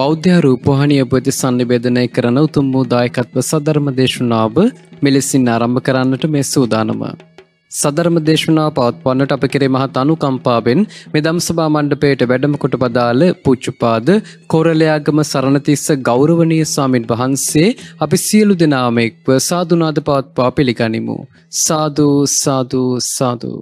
බෞද්ධ රූපහණය උපති සන්නිබේධනය කරන උතුම් වූ දායකත්ව සධර්ම දේශනාව මෙලෙසින් ආරම්භ කරන්නට මේ සූදානම. සධර්ම දේශනා පවත්වන්නට අප කෙරේ මහත් අනුකම්පාවෙන් මෙදම් සභා මණ්ඩපයට වැඩම කොට පදාළ පුච්චුපාද කොරලයාගම සරණතිස්ස ගෞරවනීය ස්වාමින් වහන්සේ අපි සියලු දෙනාම එක්ව සාදුනාද පවත්වා පිළිගනිමු. සාදු සාදු සාදු.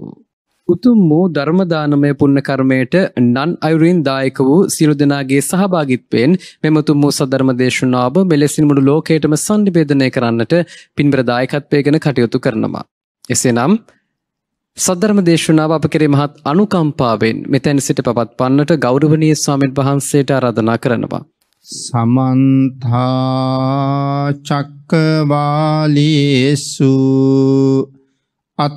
උතුම් වූ ධර්මදානමය පුන්න කර්මයට නන් අයුරින් දායක වූ සියලු දෙනාගේ සහභාගිත්වයෙන් මෙම උතුම් වූ සධර්ම දේශනාව මෙලෙසින් මුළු ලෝකයටම සංනිවේදනය කරන්නට පින්බර දායකත්වයගෙන කටයුතු කරනවා. එසේනම් සද්ධර්ම දේශනාව අප කෙරේ මහත් අනුකම්පාවෙන් මෙතැන් සිට පවත් පන්නට ගෞරවනීය ස්වාමීන් වහන්සේට ආරාධනා කරනවා. සමන්තා චක්කවාලේසු අත්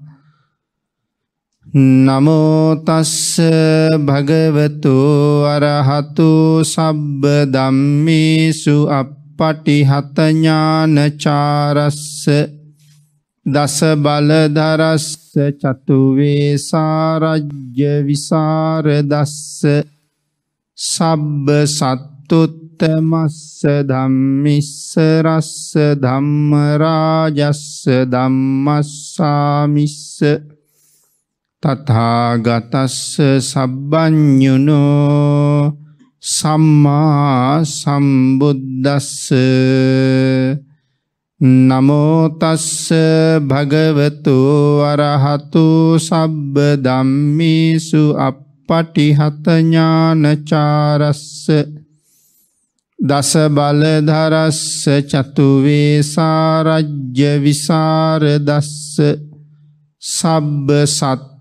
නමෝතස්ස භගවතු අරහතු සබ්බ දම්මිසු අපපටි හතඥානචාරස්ස දස බලදරස්ස චතුවේ සාරජ්‍ය විසාරදස්ස සබ්බ සත්තුත්තමස්ස ධම්මිස්ස රස්ස ධම්මරාජස්ස ධම්මස්සාමිස්ස තථාගතස්ස සබ්බඤුනෝ සම්මා සම්බුද්දස්ස නමෝ තස්ස භගවතු අරහතු සබ්බ ධම්මේසු අප්පටිහත ඥානචාරස්ස දස බල ධරස්ස චතු වේසා රජ්‍ය විසර දස්ස සබ්බ සත්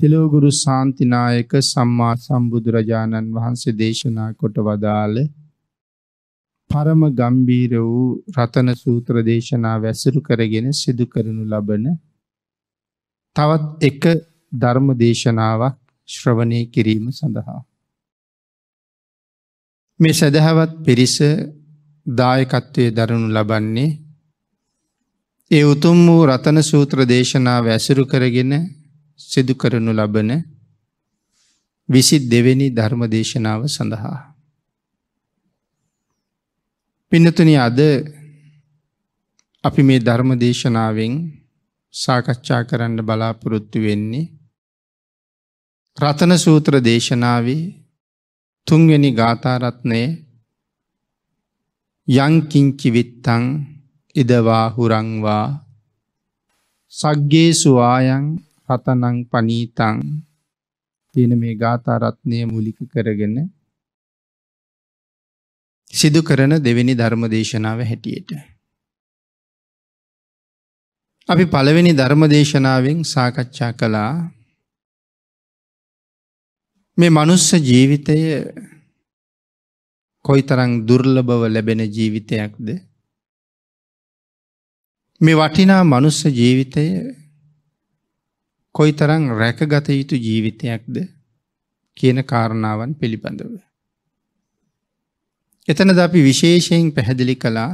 තිලෝගුරු ශාන්තිනායක සම්මා සම්බුදුරජාණන් වහන්සේ දේශනා කොට වදාළ පරම ගම්බීර වූ රතන සූත්‍ර දේශනා වැසුරු කරගෙන සිදු කරනු ලබන තවත් එක ධර්ම දේශනාවක් ශ්‍රවණය කිරීම සඳහා මේ සදහවත් පිරිස දායකත්වයේ දරනු ලබන්නේ ඒ උතුම් වූ රතන සූත්‍ර දේශනාව ඇසුරු කරගෙන සිදු කරනු ලබන විසි දෙවෙනි ධර්ම දේශනාව සඳහා. පින්නතුන අද අපි මේ ධර්ම දේශනාවෙන් සාකච්ඡා කරන්න බලාපොරොත්තු වෙන්නේ රතන සූත්‍ර දේශනාවේ තුන්වෙනි ගාථාරත්නය යංකිංචි විත්තං ඉදවා හුරංවා සග්ගේ සුවායන් සතනං පනීතං කියන මේ ගාථා රත්නය මූලික කරගෙන සිදු කරන දෙවෙනි ධර්ම දේශනාව හැටියට. අපි පළවෙනි ධර්ම දේශනාවෙන් සාකච්ඡා කළා මේ මනුස්ස ජීවිතය කොයි තරං දුර්ලබව ලැබෙන ජීවිතයක්ද මේ වටිනා මනුස්ස ජීවිතය කොයිතරම් රැකගත යුතු ජීවිතයක්ද කියන කාරණාවන් පිළිබඳව. එතනද අපි විශේෂයෙන් පැහැදිලි කළා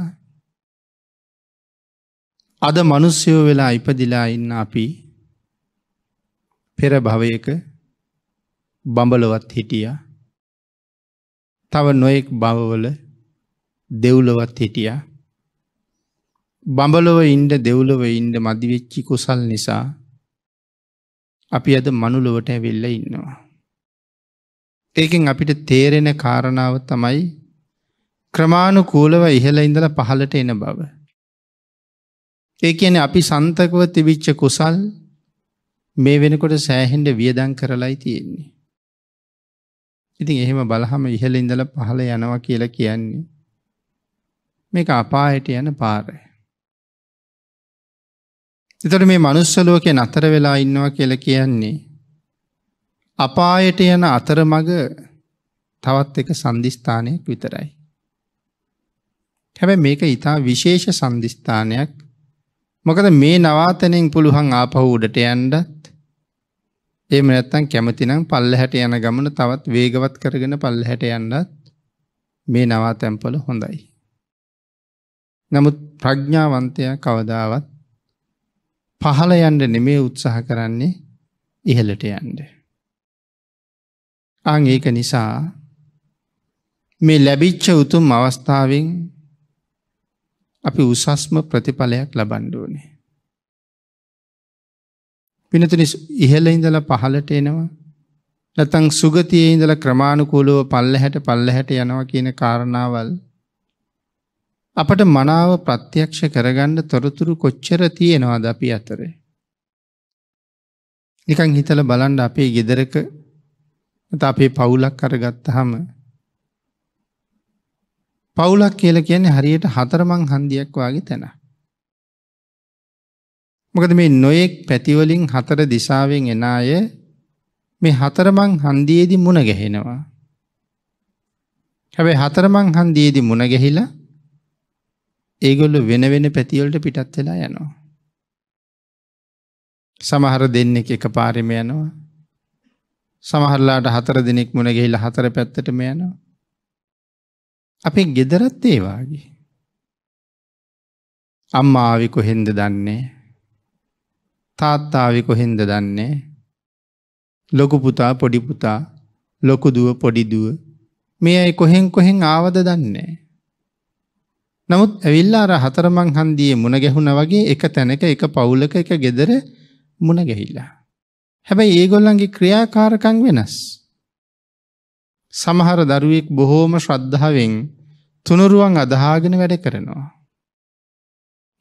අද මනුස්්‍යයෝ වෙලා ඉපදිලා ඉන්න අපි පෙර භවයක බඹලොවත් හිටිය තව නොයෙක් බවවල දෙව්ලොවත් හිටිය බඹලොව ඉන්ඩ දෙව්ලොව ඉන්ඩ මදිවෙච්චි කුසල් නිසා අපි අද මනුලොවට ඇවෙල්ල ඉන්නවා. ඒකෙන් අපිට තේරෙන කාරණාව තමයි ක්‍රමාණුකූලව ඉහළ ඉඳල පහලට එන බව. ඒ කියන අපි සන්තකව තිවිච්ච කුසල් මේ වෙනකොට සෑහෙන්ට වියදං කරලායි තියෙන්නේ. ඉතින් එහෙම බලහම ඉහළ ඉඳල පහළ යනවා කියලා කියන්නේ. මේක අපායට යන පාරය. එතොට මේ මනුස්සලෝකය නතර වෙලා ඉන්නවා කියල කියන්නේ. අපායට යන අතර මග තවත් එක සන්ධිස්ථානයක් විතරයි. හැබැ මේක ඉතා විශේෂ සන්ධිස්ථානයක් මොකද මේ නවාතනෙන් පුළුවන් ආපහුඩට යන්ඩත් ඒ මනැත්තන් කැමතිනම් පල්ල හැට යන ගමන තවත් වේගවත් කරගෙන පල්ල හැට යන්නත් මේ නවා තැම්පල හොඳයි. නමුත් ප්‍රඥාවන්තය කවදාවත් පහළ යන්ඩ නෙමේ උත්සාහ කරන්නේ ඉහලට යන්ඩ. අං ඒක නිසා මේ ලැබිච්ච උතුම් අවස්ථාවෙන් අපි උසස්ම ප්‍රතිඵලයක් ලබන්ඩුවනේ. පිනතුනි ඉහල ඉඳල පහලට එනවා නැතං සුගතියේ ඉඳල ක්‍රමාණුකූලුව පල්ල හැට පල්ල හැට යනවා කියන කාරණාවල් අපට මනාව ප්‍රත්‍යක්ෂ කරගන්න තොරතුරු කොච්චර තියෙනවාද අපි අතරේ. නිකං හිතල බලන්ඩ අපේ ගෙදරක අපේ පවුලක් කරගත්තහම පවුලක් කියල කියන්නේ හරියට හතරමං හන්දියක් වගේ තැන. මොකද මේ නොයෙක් පැතිවලින් හතර දිසාවෙන් එන අය මේ හතරමං හන්දියේදි මුණ ගැහෙනවා. හැබැයි හතරමං හන්දියේදි මුණ ගැහිලා ඒගොල්ලු වෙන වෙන පැතිවලට පිටත් වෙලා යනවා. සමහර දෙන්නෙක් එක පාරිම යනවා. සමහරලාට හතර දෙනෙක් මුණ ගෙහිල හතර පැත්තටම යනවා. අපි ගෙදරත් ඒවාගේ. අම්මාවි කොහෙන්ද දන්නේ. තාත්තාවි කොහෙන්ද දන්නේ. ලොකු පුතා පොඩිපුතා ලොකු දුව පොඩිදුව මේ අයි කොහෙන් කොහෙන් ආවද දන්නේ. නමුත් ඇවිල්ලා අර හතරමං හන්දියේ මුණ ගැහුණ වගේ එක තැනක එක පවුලක එක ගෙදර මුණ ගැහිලා. හැබැයි ඒගොල්ලන්ගේ ක්‍රියාකාරකම් වෙනස්. සමහර දරුවෙක් බොහෝම ශ්‍රද්ධාවෙන් තුනුරුවන් අදහාගෙන වැඩ කරනවා.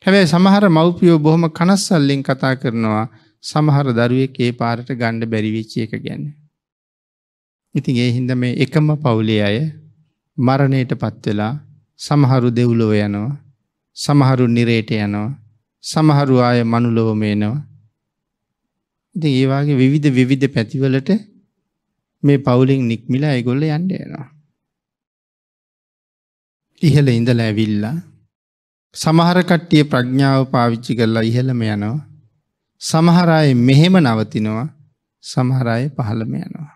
හැබැයි සමහර මව්පියෝ බොහොම කනස්සල්ලෙන් කතා කරනවා සමහර දරුවෙක් ඒ පාරට ගණ්ඩ බැරිවිච්චි එක ගැන. ඉතින් ඒ හින්ද මේ එකම පවුලේ අය මරණයට පත්වෙලා සමහරු දෙව්ලොව යනවා සමහරු නිරේට යනවා සමහරු ආය මනුලොවම එනවා ඉතින් ඒ වගේ විවිධ විවිධ පැතිවලට මේ පවුලෙන් නික්මිලා ඒගොල්ල යන්න යනවා ඉහළ ඉඳලා ඇවිල්ලා සමහර කට්ටිය ප්‍රඥාව පාවිච්චි කරලා ඉහළම යනවා සමහර අය මෙහෙම නවතිනවා සමහර අය පහළම යනවා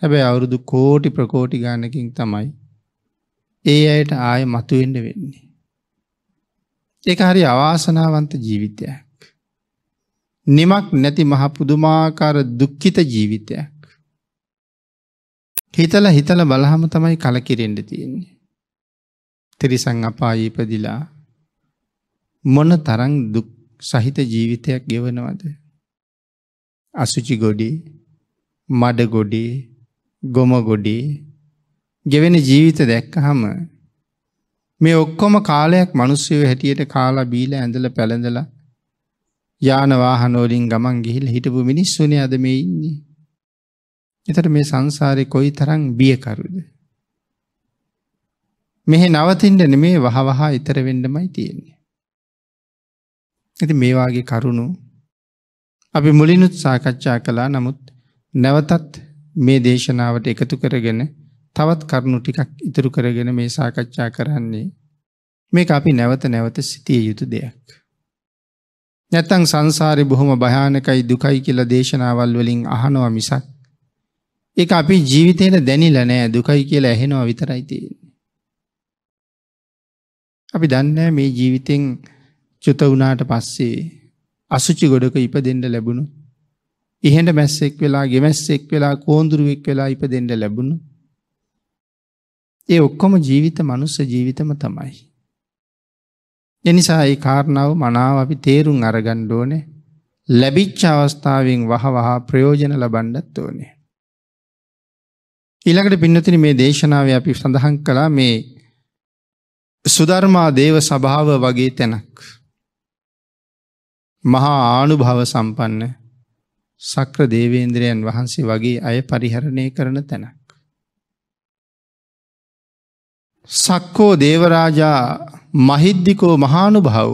හැබැයි අවුරුදු කෝටි ප්‍රකෝටි ගානකින් තමයි ඒ අයට ආය මතුවෙන්ඩ වෙන්නේ. ඒක හරි අවාසනාවන්ත ජීවිතයක්. නිමක් නැති මහ පුදුමාකාර දුක්ඛිත ජීවිතයක්. හිතල හිතල බලහම තමයි කලකිරෙන්ඩ තියෙන්නේ. තිරිසං අපායීපදිලා මොන තරං දුක් සහිත ජීවිතයක් ගෙවනවද. අසුචි ගොඩි මඩ ගොඩි ගොම ගොඩේ ගෙවෙන ජීවිත දැක්කහම මේ ඔක්කොම කාලයක් මනුස්සයෝ හැටියට කාලා බීල ඇඳල පැළඳලා යානවාහනෝලින් ගමන් ගිහිල් හිටපු මිනිස්සුන අද මේ ඉන්නේ. එතට මේ සංසාරය කොයි තරං බියකරුද. මෙහෙ නවතින්ට නෙමේ වහවහා ඉතර වෙන්ඩමයි තියෙන්නේ. ඇති මේවාගේ කරුණු අපි මුලිනුත් සාකච්ඡා කලා නමුත් නැවතත් මේ දේශනාවට එකතු කරගෙන තවත් කරුණු ටිකක් ඉතුරු කරගෙන මේ සාකච්ඡා කරන්නේ මේක අපි නැවත නැවත සිටිය යුතු දෙයක්. නැත්තං සංසාරි බොහොම භයානකයි දුකයි කියල දේශනාවල් වලින් අහනව මිසක්. එක අපි ජීවිතයට දැනිල නෑ දුකයි කියලා ඇහෙනවා විතරයි තියෙන්නේ. අපි දන්න මේ ජීවිතෙන් චුත වුණාට පස්සේ අසුචි ගොඩක ඉප දෙෙන්ඩ ලැබුණු. ඉහෙට මැස්සෙක් වෙලා ගෙමැස්සෙක් වෙලා කෝන්දුරුවෙක් වෙලා ඉප දෙෙන්ඩ ලැබුණු ඒ ඔක්කොම ජීවිත මනුස්ස ජීවිතම තමයි. එනිසා ඒ කාරණාව මනාව අපි තේරුම් අරගණ්ඩ ඕනේ ලැබිච්ච අවස්ථාවෙන් වහ වහා ප්‍රයෝජන ලබන්ඩත් ඕනේ. ඊළඟට පින්නතින මේ දේශනාව අපි සඳහන් කළා මේ සුධර්මා දේව සභාව වගේ තැනක්. මහා ආනුභව සම්පන්න සක්‍ර දේවේන්ද්‍රයන් වහන්සේ වගේ අය පරිහරණය කරන තැනක්. සක්කෝ දේවරාජා මහිද්දිකෝ මහානුභාව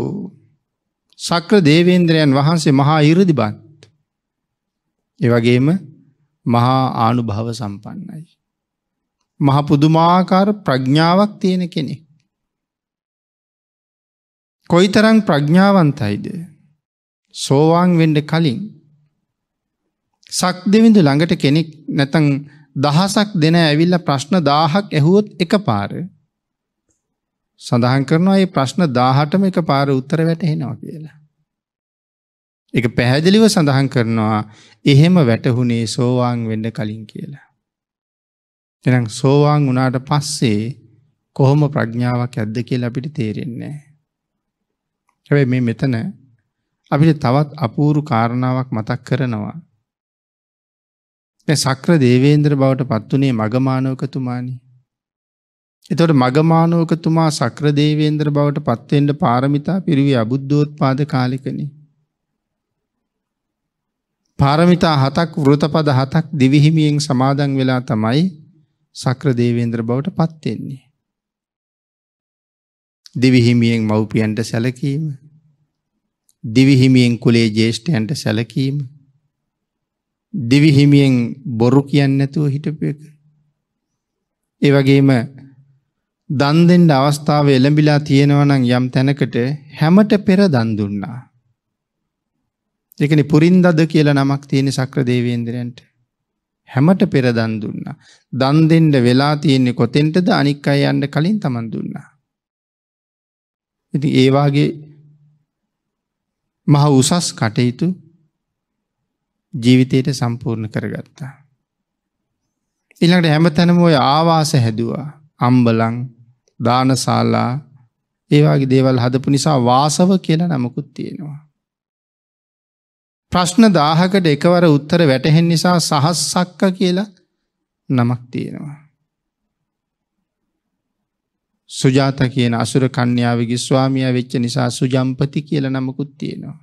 සක්‍ර දේවේන්ද්‍රයන් වහන්සේ මහා ඉරදිබන්ත්. එවගේම මහා ආනුභව සම්පන්නයි. මහපුදුමාකාර ප්‍රඥාවක් තියෙන කෙනෙක්. කොයි තරං ප්‍රඥාවන්තයිද සෝවාන් වෙන්ඩ කලින් සක් දෙවිඳු ළඟට කෙනෙක් නැතන් දහසක් දෙන ඇවිල්ල ප්‍රශ්න දාහක් ඇහුවොත් එක පාර සඳහන් කරනවා ඒ ප්‍රශ්න 18ම එකපාර උත්තර වැටහෙනවා කියලා. ඒක පැහැදිලිව සඳහන් කරනවා එහෙම වැටහුනේ සෝවාන් වෙන්න කලින් කියලා. එහෙනම් සෝවාන් වුණාට පස්සේ කොහොම ප්‍රඥාවක් ඇද්ද කියලා අපිට තේරෙන්නේ නැහැ. මේ මෙතන අපිට තවත් අපූරු කාරණාවක් මතක් කරනවා. මේ සක්‍ර දේවේන්ද්‍ර බවට පත් වුණේ මගමානවකතුමානි. එතකොට මගමානෝකතුමා සක්‍රදේවේන්ද්‍ර බවට පත්වෙන්න පාරමිතා පිරිවි අබුද්ධෝත්පාද කාලිකනේ. පාරමිතා හතක් වෘතපද හතක් දිවිහිමියෙන් සමාදන් වෙලා තමයි සක්‍රදේවේන්ද්‍ර බවට පත්වෙන්නේ. දිවිහිමියෙන් මව්පියන්ට සැලකීම දිවිහිමියෙන් කුලේ ජේෂ්ඨයන්ට සැලකීම දිවිහිමියෙන් බොරු කියන්න නැතුව හිටපු එක ඒ වගේම දන් දෙන්න අවස්ථාව එළඹිලා තියෙනවා නම් යම් තැනකට හැමට පෙර දන් දුන්නා. ඒ කියන්නේ පුරින්දද කියලා නමක් තියෙන සක්‍ර දේවේන්ද්‍රයන්ට. හැමට පෙර දන් දුන්නා. දන් දෙන්න වෙලා තියෙන්නේ කොතෙන්ටද අනික් අය යන්න කලින් Taman දුන්නා. ඉතින් ඒ වාගේ මහ උසස් කටයුතු ජීවිතයට සම්පූර්ණ කරගත්තා. ඊළඟට හැම තැනම ඔය ආවාස හැදුවා. අම්බලං දානසාල්ලා ඒවාගේ දේවල් හදපු නිසා වාසව කියලා නමකුත් තියෙනවා. ප්‍රශ්න දාහකට එකවර උත්තර වැටහෙන් නිසා සහස්සක්ක කියලා නමක් තියෙනවා. සුජාත කියන අසුර කන්‍යාවගේ ස්වාමිය වෙච්ච නිසා සුජම්පති කියල නමකුත් තියෙනවා.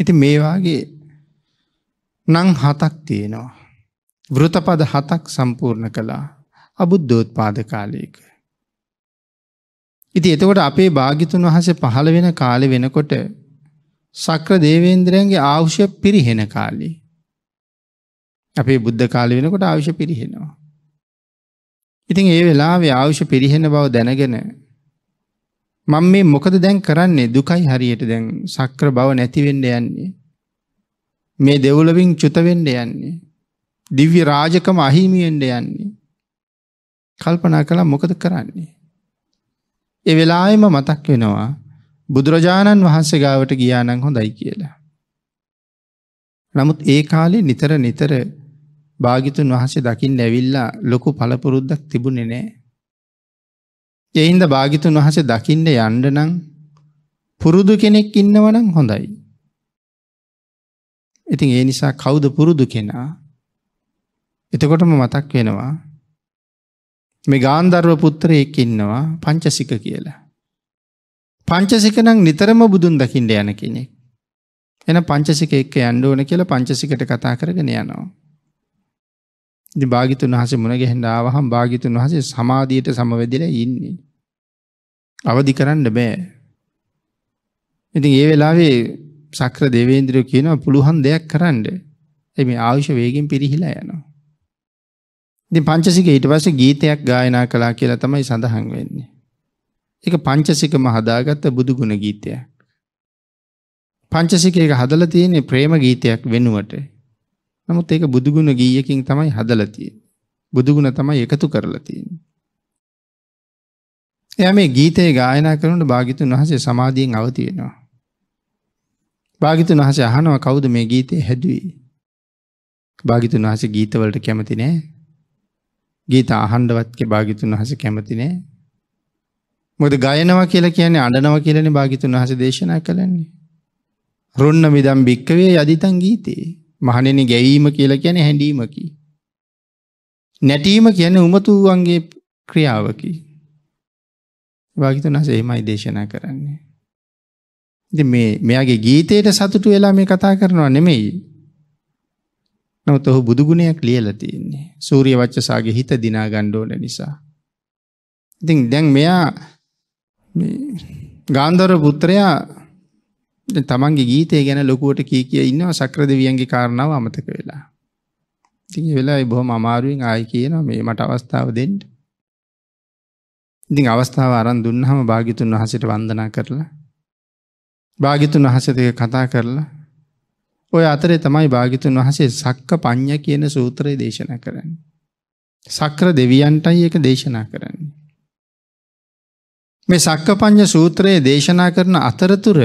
ඉති මේවාගේ නං හතක් තියෙනවා. වෘතපද හතක් සම්පූර්ණ කලා අබුද්ධෝත්පාද කාලයක. ඉති එතකොට අපේ භාගිතුන් වහස පහළ වෙන කාලෙ වෙනකොට සක්‍ර දේවේන්ද්‍රයන්ගේ ආවුෂ්‍ය පිරිහෙන කාලේ. අපේ බුද්ධ කාලි වෙනකොට ආවුෂ පිරිහෙනවා. ඉතින් ඒ වෙලාවේ ආවුෂ පිරිහෙන බව දැනගෙන මං මේ මොකද දැන් කරන්නේ දුකයි හරියට දැන් සක්‍ර බව නැතිවෙන්ඩ යන්නේ. මේ දෙවුලවින් චුතවෙන්ඩ යන්නේ. දිව්‍ය රාජකම අහිමියෙන්ඩ යන්නේ. කල්පනා කළා මොකද කරන්නේ. ඒ වෙලායෙම මතක් වෙනවා බුදුරජාණන් වහන්සේ ගාවට ගියානං හොඳයි කියලා. නමුත් ඒ කාලේ නිතර නිතර භාගිතුන් වහසේ දකිින් ඇවිල්ලා ලොකු පලපුරුද්දක් තිබුණෙ නෑ. එයින්ද භාගිතුන් වහසේ දකිින්ට යන්ඩනං පුරුදු කෙනෙක් ඉන්නවනං හොඳයි. ඉතින් ඒ නිසා කවුද පුරුදු කෙනා එතකොටම මතක් වෙනවා මේ ගාන්ධර්ව පුත්‍රයෙක් ඉන්නවා පංචසික කියලා. පංචසික නම් නිතරම බුදුන් දකිින්ට යන කෙනෙක්. එන පංචසික එක්ක යන්ඩ ඕන කියලා පංචසිකට කතා කරගෙන යනවා. ඉති භාගිතුන් වහසේ මුණගෙහෙන්ට ආවහම් භාගිතුන් වහසේ සමාධීයට සමවෙදිල ඉන්නේ. අවධි කරන්න බෑ. ඉතින් ඒ වෙලාවේ සක්‍ර දෙවේන්ද්‍රිය කියනවා පුළුවන් දෙයක් කරන්න එම ආයුෂ වේගෙන් පිරිහිලා යනවා. ඉතින් පංචසික ඊට පස්සේ ගීතයක් ගායනා කළා කියලා තමයි සඳහන් වෙන්නේ. ඒක පංචසිකම හදාගත්ත බුදු ගුණ ගීතයක්. පංචසික එක හදලා තියෙන්නේ ප්‍රේම ගීතයක් වෙනුවට. නමුත් ඒක බුදු ගුණ ගීයකින් තමයි හදලා තියෙන්නේ. බුදු ගුණ තමයි එකතු කරලා තියෙන්නේ. එයා මේ ගීතේ ගායනා කරනකොට භාග්‍යතුන් වහන්සේ සමාධියෙන් අවදි වෙනවා. භාග්‍යතුන් වහන්සේ අහනවා කවුද මේ ගීතේ හැදුවේ? භාග්‍යතුන් වහන්සේ ගීතවලට කැමති නෑ. ගීත අහන්ඩවත් භාගිතුන් වහස කැමති නෑ. මොද ගයනවා කියලා කියන්නේ අඩනවා කියලන භාගිතුන් වහස දේශනා කළන්නේ. රුන්න මිදම් භික්කවේ යදිතන් ගීතේ මහනෙන ගැයීම කියලා කියන හැඩීමකි. නැටීම කියන උමතුූවන්ගේ ක්‍රියාවකි. භාගිතුන් වහස එමයි දේශනා කරන්නේ. මේ මෙයාගේ ගීතයට සතුටු වෙලා මේ කතා කරනවා නෙමෙයි නමුත් ඔහු බුදු ගුණයක් ලියලා තියෙන්නේ. සූර්ය වච්චසාගේ හිත දිනා ගන්න ඕන නිසා. ඉතින් දැන් මෙයා ගාන්ධර පුත්‍රයා තමන්ගේ ගීතය ගැන ලොකුවට කී කිය ඉන්නවා සක්‍රදවියන්ගේ කාරණාව අමතක වෙලා. ඉතින් ඒ වෙලාවේ බොහොම අමාරුවෙන් ආයි කියනවා මේ මට අවස්ථාව දෙන්න. ඉතින් අවස්ථාව අරන් දුන්නහම භාග්‍යතුන් වහන්සේට වන්දනා කරලා භාග්‍යතුන් වහන්සේට කතා කරලා ඔය අතරේ තමයි භාගිතුන් වහසේ සක්ක පඤ්ඥ කියන සූත්‍රයේ දේශන කරන්න. සක්‍ර දෙවියන්ටයි ඒක දේශනා කරන්න. මේ සක්ක පඤ්ඥ සූත්‍රයේ දේශනා කරන අතරතුර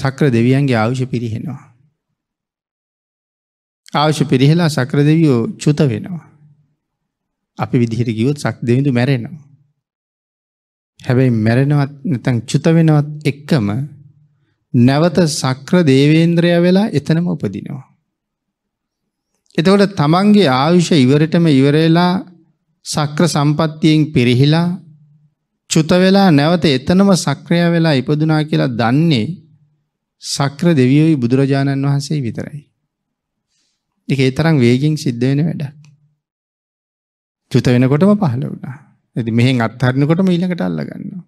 සක්‍ර දෙවියන්ගේ ආවුෂ පිරිහෙනවා. ආවුෂ පිරිහෙලා සක්‍ර දෙවියෝ චුත වෙනවා. අපි විදිහට ගියොත් සක් දෙවිඳු මැරෙනවා. හැබැයි මැරෙනවත් නැතන් චුත වෙනවත් එක්කම නැවත සක්‍ර දේවේන්ද්‍රය වෙලා එතනම උපදිනවා. එතකොට තමන්ගේ ආයුෂ ඉවරටම ඉවරලා සක්‍ර සම්පත්තියෙන් පිරිහිලා චුත වෙලා නැවත එතනම සක්‍රය වෙලා ඉපදුනා කියලා දන්නේ සක්‍ර දෙවියෝයි බුදුරජාණන් වහන්සේ විතරයි. එක ඒ තරම් වේගින් සිද්ධ වෙන වැඩක්. චුත වෙනකොටම පහළ වුණා. ඇති මෙහෙන් අත්හරණකොටම ඊළඟට අල්ලගන්නවා.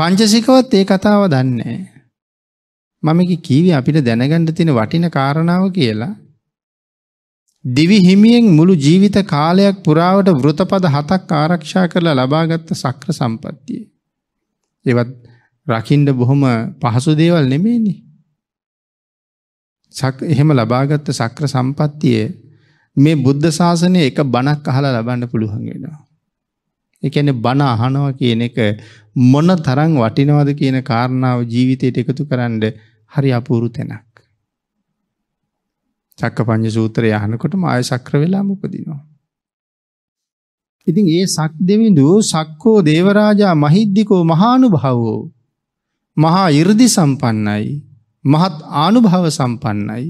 පංචසිකවත් ඒ කතාව දන්නේ මම කීවේ අපිට දැනගන්න තියෙන වටින කාරණාව කියලා දිවි හිමියෙන් මුළු ජීවිත කාලයක් පුරාවට වෘතපද හතක් ආරක්ෂා කරලා ලබාගත් සක්‍ර සම්පත්තිය. ඒවත් රකින්න බොහොම පහසු දේවල් නෙමෙයිනි. එහෙම ලබාගත් සක්‍ර සම්පත්තිය මේ බුද්ධ ශාසනය එක බණක් අහලා ලබන්න පුළුවන් වෙනවා. ඒ කියන්නේ බණ අහනවා කියන එක මොන තරම් වටිනවද කියන කාරණාව ජීවිතයට එකතු කරන්න හරි අපූරු තැනක්. චක්කපඤ්ඤ සූත්‍රය අහනකොටම ආය සක්‍ර වෙලාම උපදිනවා. ඉතින් ඒ සක් දෙවිඳු සක්කෝ දේවරාජා මහිද්దికෝ මහානුභාවෝ මහා 이르දි සම්පන්නයි මහත් ආනුභාව සම්පන්නයි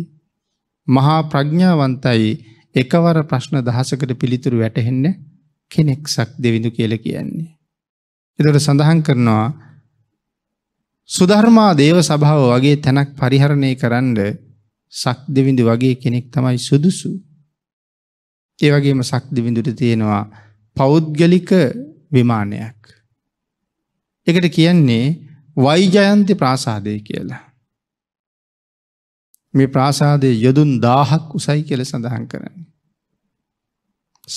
මහා ප්‍රඥාවන්තයි එකවර ප්‍රශ්න දහසකට පිළිතුරු වැටහෙන්නේ කෙනෙක් සක් දෙවිඳු කියල කියන්නේ. එතොට සඳහන් කරනවා සුධර්මා දේව සභාව වගේ තැනක් පරිහරණය කරන්න සක් දෙවිඳු වගේ කෙනෙක් තමයි සුදුසු. ඒ වගේම සක් දෙවිඳුට තියෙනවා පෞද්ගලික විමානයක්. එකට කියන්නේ වයිජයන්ති ප්‍රාසාදය කියලා. මේ ප්‍රාසාදය යොදුන් දාහක් උසයි කියල සඳහන් කරන්න.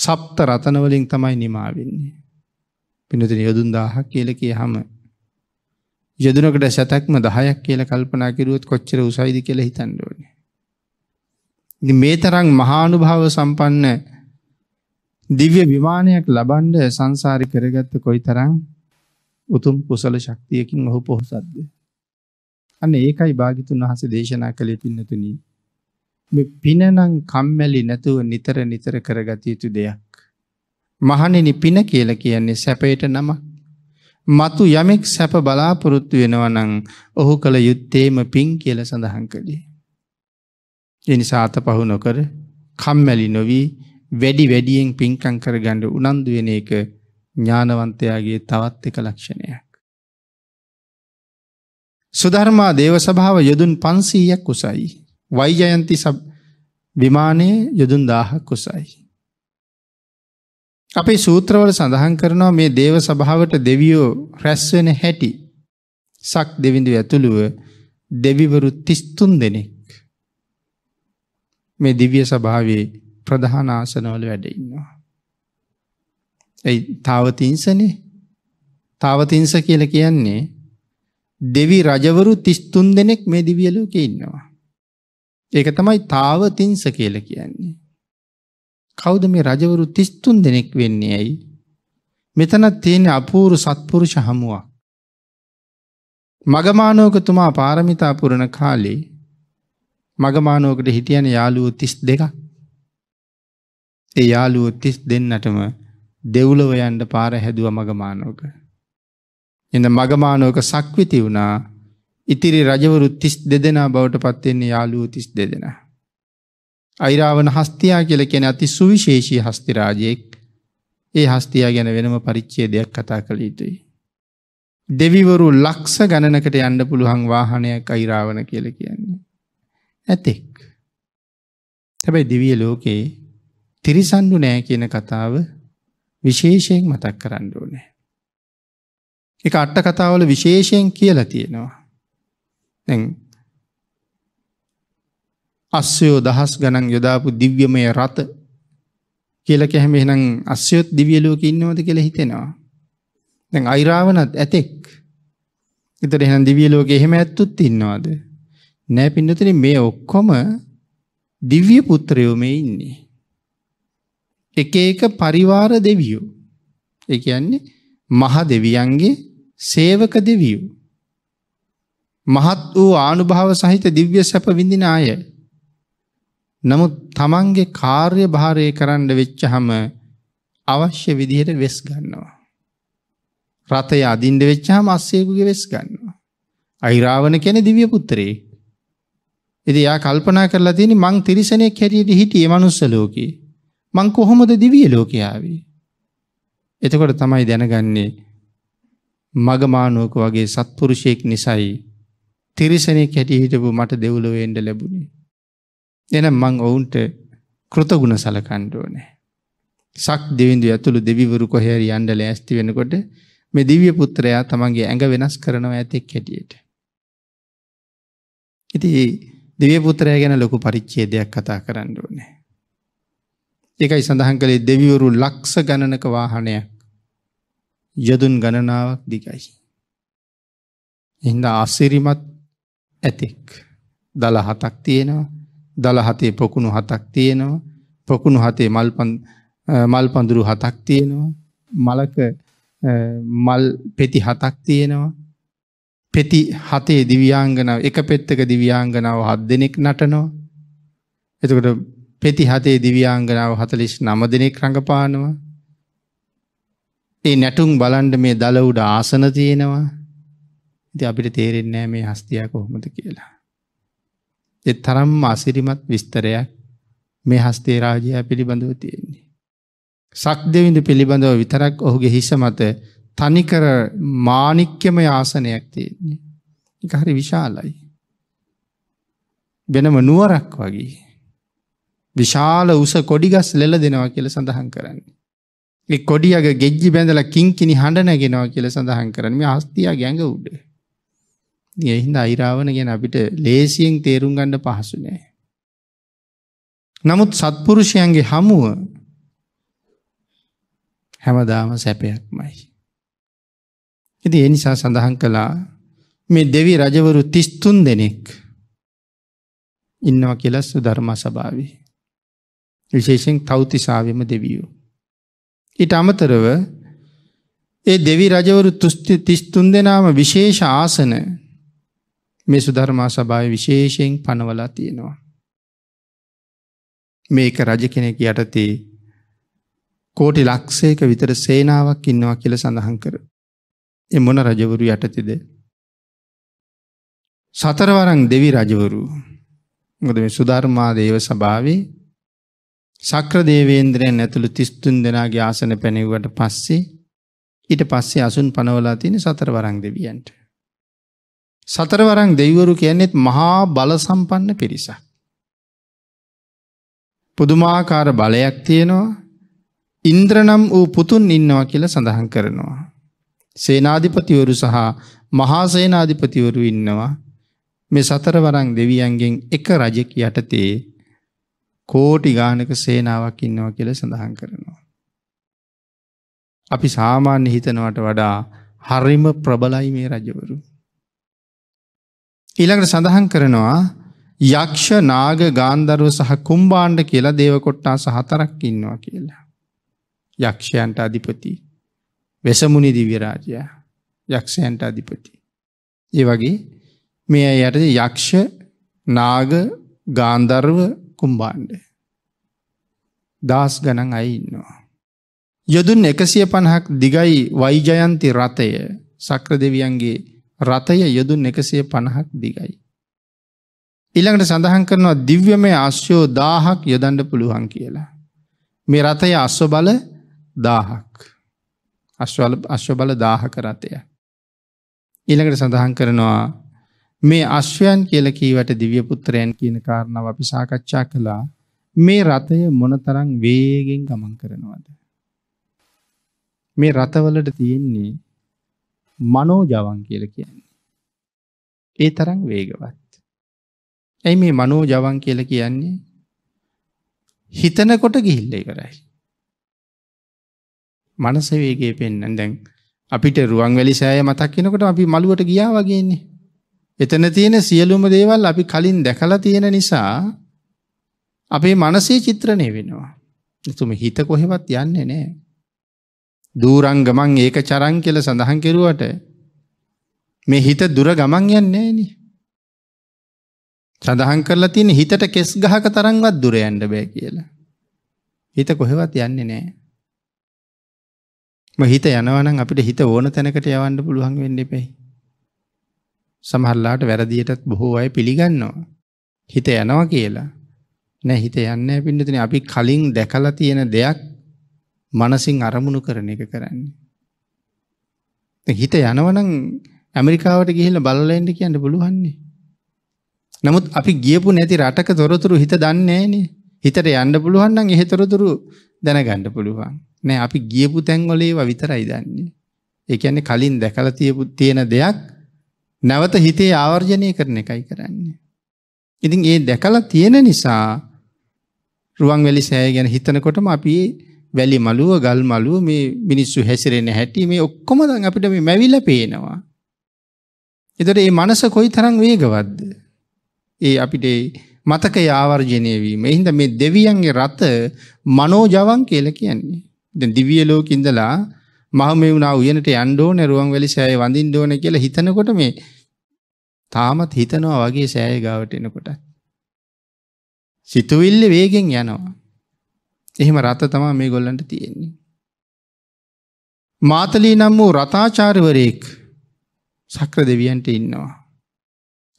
සප්ත රතනවලින් තමයි නිමාවෙන්නේ. පිනතින යොදුන් දාහක් කියල කිය හම. යොදුනකට සැතැක්ම දහයක් කියල කල්පනා කිරුවත් කොච්චර උසයිද කියල හිතන්ඩෝන. මේ තරං මහානුභාව සම්පන්න දිව්‍ය විමානයක් ලබන්ඩ සංසාරි කරගත්ත කොයි තරං උතුම් කුසල ශක්තියකින් ඔහු පොහොසත්ද. අන්න ඒකයි භාගිතුන් වහස දේශනා කළේ පින්නතුනී මේ පිනනම් කම්මැලි නැතුව නිතර නිතර කරගatiya යුතු දෙයක්. මහණෙනි පින කියලා කියන්නේ සැපයට නම. మతు යමෙක් සැප බලාපොරොත්තු වෙනවා නම් ඔහු කල යුත්තේම පින් කියලා සඳහන් කළේ. ඒ නිසා අතපහු නොකර කම්මැලි නොවි වැඩි වැඩියෙන් පින්කම් කරගන්න උනන්දු වෙන එක ඥානවන්තයාගේ තවත් එක ලක්ෂණයක්. සුධර්මා දේව සභාව යොදුන් 500ක් උසයි. වයිජයන්ති විමානයේ යොදුන් දාහක් කුසයි. අපේ සූත්‍රවල සඳහන් කරනවා මේ දේව සභාවට දෙවියෝ රැස්වෙන හැටි සක් දෙවිඳු ඇතුළුව දෙවිවරු තිස්තුන් දෙනෙක් මේ දිවිය සභාවේ ප්‍රධානාසනවල වැඩඉන්නවා. ඇයි තාවතිංසනේ තාවතිංස කියල කියන්නේ දෙවි රජවරු තිස්තුන් දෙනෙක් මේ දිවියලෝක ඉන්නවා. ඒක තමයි තාවතිංස කියල කියන්නේ. කෞද මේ රජවරු තිස්තුන් දෙනෙක් වෙන්නේ ඇයි. මෙතනත් තියෙන අපූරු සත්පුරුෂ හමුවක්. මගමානෝකතුමා පාරමිතා පුරණ කාලේ මගමානෝකට හිටියන යාලුව තිස් දෙක. ඒ යාලුව තිස් දෙන්නටම දෙව්ලොව යන්ඩ පාර හැදුව මගමානෝක. එඳ මගමානෝක සක්විති වුණා ඉතිරි රජවරු තිස් දෙදෙනා බවට පත්වෙන්නේ යාලුව තිස් දෙදෙනා. අයිරාවන හස්තියා කියල කෙන අති සුවිශේෂී හස්තිරාජයෙක් ඒ හස්තියා ගැන වෙනම පරිච්චේ දෙයක් කතා කළ යුතුයි. දෙවිවරු ලක්ෂ ගණනකට යන්න පුළුවන් වාහනයක් අයිරාවන කියල කියන්නේ. ඇතෙක්. හැබැයි දිවිය ලෝකයේ තිරිසන්ඩු නෑ කියන කතාව විශේෂයෙන් මතක් කරන්න ඕනෑ. එක අට්ට කතාවල විශේෂයෙන් කියලා තියෙනවා. අස්සයෝ දහස් ගණන් යොදාපු දිව්‍යමය රත කියල කැහැම එහනම් අස්යොත් දිවියලෝක ඉන්නවද කියල හිතෙනවා. දැන් අයිරාවනත් ඇතෙක් එතට එහන දිවියලෝක එහෙම ඇත්තුත් ඉන්නවාද. නෑ පින්නතන මේ ඔක්කොම දිව්‍ය පුත්‍රයෝම ඉන්නේ. එක එක පරිවාර දෙවියෝ. එක යන්නේ මහ දෙවියන්ගේ සේවක දෙවියෝ. මහත් වූ ආනුභාව සහිත දිව්‍ය සැප විඳින අය. නමුත් තමන්ගේ කාර්ය භාරය කරන්න වෙච්ච හම අවශ්‍ය විදිහයට වෙස් ගන්නවා. රථය අදින්ඩ වෙච්චහම අස්සයකුගේ වෙස් ගන්නවා. අයිරාවන කෙන දිවිය පුත්තරේ. එති යා කල්පනා කරලා තියෙන මං තිරිසනය කැරියට හිටිය මනුස්ස ලෝකයේ. මං කොහොමද දිවිය ලෝකයාවේ. එතකොට තමයි දැනගන්නේ මගමානුවක වගේ සත්පුරුෂයෙක් නිසයි තිරිසනෙක් හැටිය හිටපු මට දෙව්ලොව එන්ඩ ලැබුණේ. එනම් මං ඔවුන්ට කෘතගුණ සලකණ්ඩෝනෑ. සක් දෙවිදු ඇතුළු දෙවිවරු කොහැරි අන්ඩල ඇස්ති වෙනකොට මේ දිවිය පුත්‍රයා තමන්ගේ ඇඟ වෙනස් කරනවා ඇතෙක් හැටියට. ඉති දෙවිය පුත්‍රය ගැන ලොකු පරිච්චේ දෙයක් කතා කරන්න ඕනෑ. එකයි සඳහන් කළේ දෙවිවරු ලක්ෂ ගණනක වාහනයක් යොදුන් ගණනාවක් දිගයි. එහින්ද අස්සිරිමත් ඇතෙක්. දළ හතක් තියෙනවා දළහතේ පොකුණු හතක් තියෙනවා පොකුණු හතේ මල් පඳුරු හතක් තියෙනවා මලක මල් පෙති හතක් තියෙනවා පෙති හතේ දිවියාංගනාව එක පෙත්තක දිවියාංගනාව හත් දෙනෙක් නටනෝ එතකොට පෙති හතේ දිවියාංගනාව හතලිස් නම දෙනෙක් රඟපානවා ඒ නැටුම් බලන්ඩ මේ දලවුඩ ආසන තියෙනවා ඉති අපිට තේරෙන්නේ මේ හස්තියා කොහොමද කියලා. එත් තරම් අසිරිමත් විස්තරයක් මේ හස්තේ රාජයා පිළිබඳව තියෙන්නේ. සක් දෙවිඳ පිළිබඳව විතරක් ඔහුගේ හිස මත තනිකර මානික්‍යම යාසනයක් තියෙන්නේ. එක හරි විශාලයි. වෙනම නුවරක් වගේ. විශාල උස කොඩිගස් ලෙල දෙනවා කියල සඳහන් කරන්නේ. එ කොඩියග ගෙජ්ජි බැඳල කින්කිනි හඬ නැගෙනවා කියල සඳහන් කරන මේ හස්තියා ගැඟ උඩේ. ඒ හින්දා අයිරාවණ ගැන අපිට ලේසියෙන් තේරුම් ගන්න පහසු නෑ. නමුත් සත්පුරුෂයන්ගේ හමුව හැමදාම සැපයක්මයි. ඉති එනිසා සඳහන් කළා මේ දෙවි රජවරු තිස්තුන් දෙනෙක් ඉන්නව කියලස්සු ධර්ම සභාවි. විශේෂෙන් තෞතිසාවම දෙවියෝ. ඉට අමතරව ඒ දෙවි රජවරු තුස්ති තිස්තුන් දෙනාම විශේෂ ආසන මේ සුධර්මා සභාව විශේෂයෙන් පනවලා තියෙනවා. මේක රජ කෙනෙක් යටතේ කෝටි ලක්ෂයක විතර සේනාවක් ඉන්නවා කියල සඳහන් කර. එ මොන රජවරු යටතිද. සතරවරං දෙවි රජවරු ගොද මේ සුධර්මා දේව සභාවේ සක්‍ර දේවේන්ද්‍රයන් ඇතුළු තිස්තුන් දෙනාගේ ආසන පැනෙව්වට පස්සේ ඊට පස්සේ අසුන් පනවලා තියෙන සතරවරං දෙවියන්ට. සතරවරං දෙවරු කියන්නෙත් මහා බලසම්පන්න පිරිසක්. පුදුමාකාර බලයක් තියෙනවා ඉන්ද්‍රනම් වූ පුතුන් ඉන්නවා කියල සඳහන් කරනවා. සේනාධිපතිවරු සහ මහාසේනාධිපතිවරු ඉන්නවා මේ සතරවරං දෙවියන්ගෙන් එක රජෙක් යටතේ කෝටි ගානක සේනාවක් ඉන්නවා කියල සඳහන් කරනවා. අපි සාමාන්‍ය හිතනවට වඩා හරිම ප්‍රබලයි මේ රජවරු. ඊළඟට සඳහන් කරනවා යක්ෂ නාග ගාන්ධර්ව සහ කුම්බාණ්ඩ කියලා දේවකොට්ටා සහතරක් ඉන්නවා කියලා. යක්ෂයන්ට අධිපති වෙසමුණි දිවිරාජයා යක්ෂයන්ට අධිපති. ඒ වගේ මේ අයට යක්ෂ නාග ගාන්ධර්ව කුම්බාණ්ඩ. දස් ගණන් අයි ඉන්නවා. යොදුන් එකසිය පණහක් දිගයි වයිජයන්ති රථය සක්‍ර දෙවියන්ගේ රථය යොදුන් එකසිය පණහක් දිගයි. ඉළඟට සඳහන් කරනවා දිව්‍යමය අශ්‍යෝ දාහක් යොදන්ඩ පුළුවන් කියලා. මේ රථය අස්ව බල දාහක් අශ්ව බල දාහක රථය. ඉළඟට සඳහන් කරනවා මේ අශ්වයන් කියල කීවට දිව්‍යපුත්‍රයන් කියන කාරණාව අපි සාකච්ඡා කළා මේ රථය මොනතරං වේගෙන් ගමන් කරනවාද. මේ රථවලට තියෙන්නේ මනෝජවන් කියල කියන්නේ. ඒ තරම් වේගවත්. ඇයි මේ මනෝජවන් කියල කියන්නේ හිතනකොට ගිහිල්ල කරයි. මනස වේගේ පෙන්න්න දැන් අපිට රුවන් වැලි සෑය මතක් කෙනකොට අපි මළුවට ගියා වගේන්නේ. එතන තියෙන සියලුම දේවල් අපි කලින් දැකලා තියෙන නිසා අපේ මනසේ චිත්‍රණය වෙනවා. එතුම හිත කොහෙවත් යන්නේ නෑ. දූරංගමන් ඒක චරං කියල සඳහන් කෙරුවට මේ හිත දුර ගමන් යන්නේ නෑන. සඳහන් කරලා තියෙන හිතට කෙස් ගහක තරංවත් දුර ඇන්ඩ බෑ කියලා. හිත කොහෙවත් යන්නේ නෑ. ම හිත යනවනම් අපිට හිත ඕන තැනකට යවන්න පුළුවන් වෙන්න එපෙයි. සමහල්ලාට වැරදියටත් බොහෝ අය පිළිගන්නවා. හිත යනවා කියලා. නෑ හිත යන්න පින්නතින අපි කලින් දැකලා තියෙන දෙයක් මනසින් අරමුණු කරන එක කරන්නේ. හිත යනවනං ඇමරිකාවට ගිහිල බලලෙන්ට කියන්න පුළුවන්නේ. නමුත් අපි ගියපු නැති රටක තොරතුරු හිත දන්නේනේ හිතට යන්න පුළුවන්න්න එහෙතොරතුරු දැනගණ්ඩ පුළුවන් නෑ අපි ගියපු තැන්වලේ විතරයි දන්නේ. එකන්නේ කලින් දැකල තියපු තියෙන දෙයක් නැවත හිතේ ආවර්ජනය කරන එකයි කරන්නේ. ඉතින් ඒ දැකලා තියෙන නිසා රුවන්වැලි සෑය ගැන හිතනකොටම අපි වැලි මලුව, ගල් මලුව මේ මිනිස්සු හැසිරෙන හැටි මේ ඔක්කොම දැන් අපිට මේ මැවිලා පේනවා. එතකොට මේ මනස කොයිතරම් වේගවත්ද? ඒ අපිට මතකය ආවර්ජනය වීම. එහෙනම් මේ දෙවියන්ගේ රත මනෝජවං කියලා කියන්නේ. දැන් දිව්‍ය ලෝකෙ ඉඳලා මහමෙවුනා උයනට යන්න ඕනේ රුවන් වැලි සෑය වඳින්න ඕනේ කියලා හිතනකොට මේ තාමත් හිතනවා වගේ සෑය ගාවට එනකොටත්. සිතුවිල්ල වේගෙන් යනවා. එහෙම රත තමා මේ ගොල්ලන්ට තියෙන්නේ. මාතලී නම් වූ රතාචාර්වරයෙක් සක්‍ර දෙවියන්ට ඉන්නවා.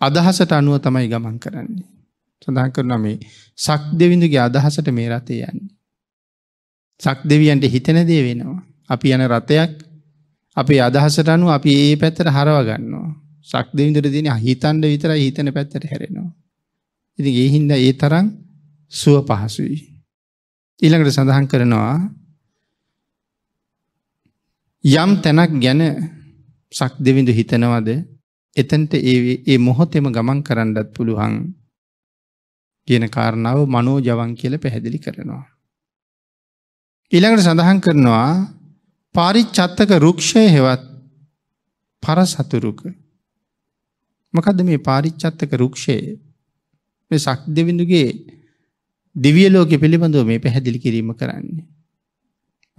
අදහසට අනුව තමයි ගමන් කරන්නේ. සඳහන් කරන මේ සක් දෙවිඳුගේ අදහසට මේ රතේ යන්නේ. සක් දෙවියන්ට හිතන දේ වෙනවා. අපි යන රථයක් අපේ අදහසට අනුව අපි ඒ පැත්තට හරව ගන්නවා. සක් දෙවිඳුර දින හිතන්ඩ විතර හිතන පැත්තට හැරෙනවා. ඉති ඒ හින්ද ඒ තරම් සුව පහසුයි. ඊළඟට සඳහන් කරනවා යම් තැනක් ගැන සක් දෙවිඳු හිතනවද එතැන්ට ඒ මොහොතෙම ගමන් කරන්නත් පුළුවන් කියන කාරණාව මනෝ ජවන් කියල පැහැදිලි කරනවා. ඊළඟට සඳහන් කරනවා පාරිච්චත්තක රුක්ෂය හෙවත් පර සතුරුක. මකද මේ පාරිච්චත්තක රුක්ෂය සක් දෙවිඳුගේ දිවිය ලෝකෙ පිළිබඳව මේ පැහැදිලි කිරීම කරන්නේ.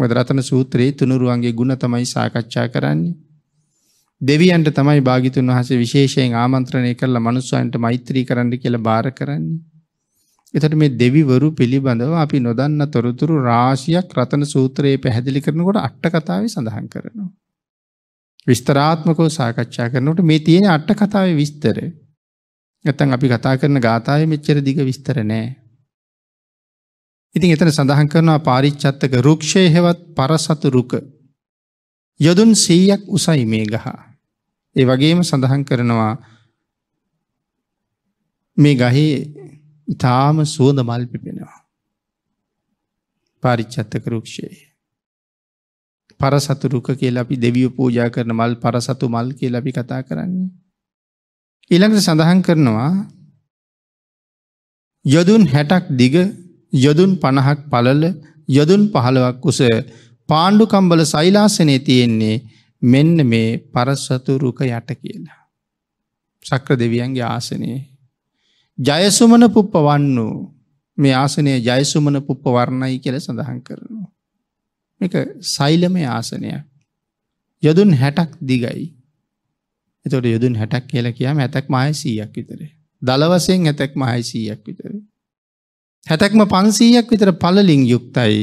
වදරතන සූත්‍රයේ තුනුරුවන්ගේ ගුණ තමයි සාකච්ඡා කරන්නේ. දෙවියන්ට තමයි භාගිතුන් වහසේ විශේෂයෙන් ආමන්ත්‍රණය කරලා මනුස්සයන්ට මෛත්‍රී කරන්න කියලා බාර කරන්නේ. එතට මේ දෙවිවරු පිළිබඳව අපි නොදන්න තොරතුරු රාශියක් රතන සූත්‍රයේ පැහැදිලි කරනකොට අට්ට කතාව සඳහන් කරනවා. විස්තරාත්මකෝ සාකච්ඡා කරනට මේ තියෙන අට්ට කතාව විස්තර. ඇතන් අපි කතා කරන ගාථාව මෙච්චර දිග විස්තර නෑ ඉතින් එතන සඳහන් කරනවා පාරිච්චත්තක රුක්ෂය හෙවත් පරසතු රුක. යොදුන් සීයක් උසයි මේ ගහ. ඒ වගේම සඳහන් කරනවා මේ ගහේ ඉතාම සුවඳ මල් පිපෙනවා. පාරිච්චත්තක රුක්ෂයේ. පරසතු රුක කියලා අපි දෙවිය පූජා කරන මල් පරසතු මල් කියලා අපි කතා කරන්නේ. ඊළඟට සඳහන් කරනවා යොදුන් හැටක් දිග යොදුන් පණහක් පලල යොදුන් පහළවක් උස පාණ්ඩුකම්බල සෛලාසනය තියෙන්නේ මෙන්න මේ පරසතුරුක යට කියලා. සක්‍ර දෙවියන්ගේ ආසනයේ. ජයසුමන පුප්ප වන්නු මේ ආසනය ජයසුමන පුප්ප වරණයි කියල සඳහන් කරනවා. එක සෛලම ආසනයක්. යොදුන් හැටක් දිගයි. එතොට යොදුන් හැටක් කියලා කියම ඇතක් මහයිසීයක් විතරේ. දළවසයෙන් ඇතැක් මහයිසීයක් විතරේ. හැතැක්ම පන්සීයක් විතර පලලින් යුක්තයි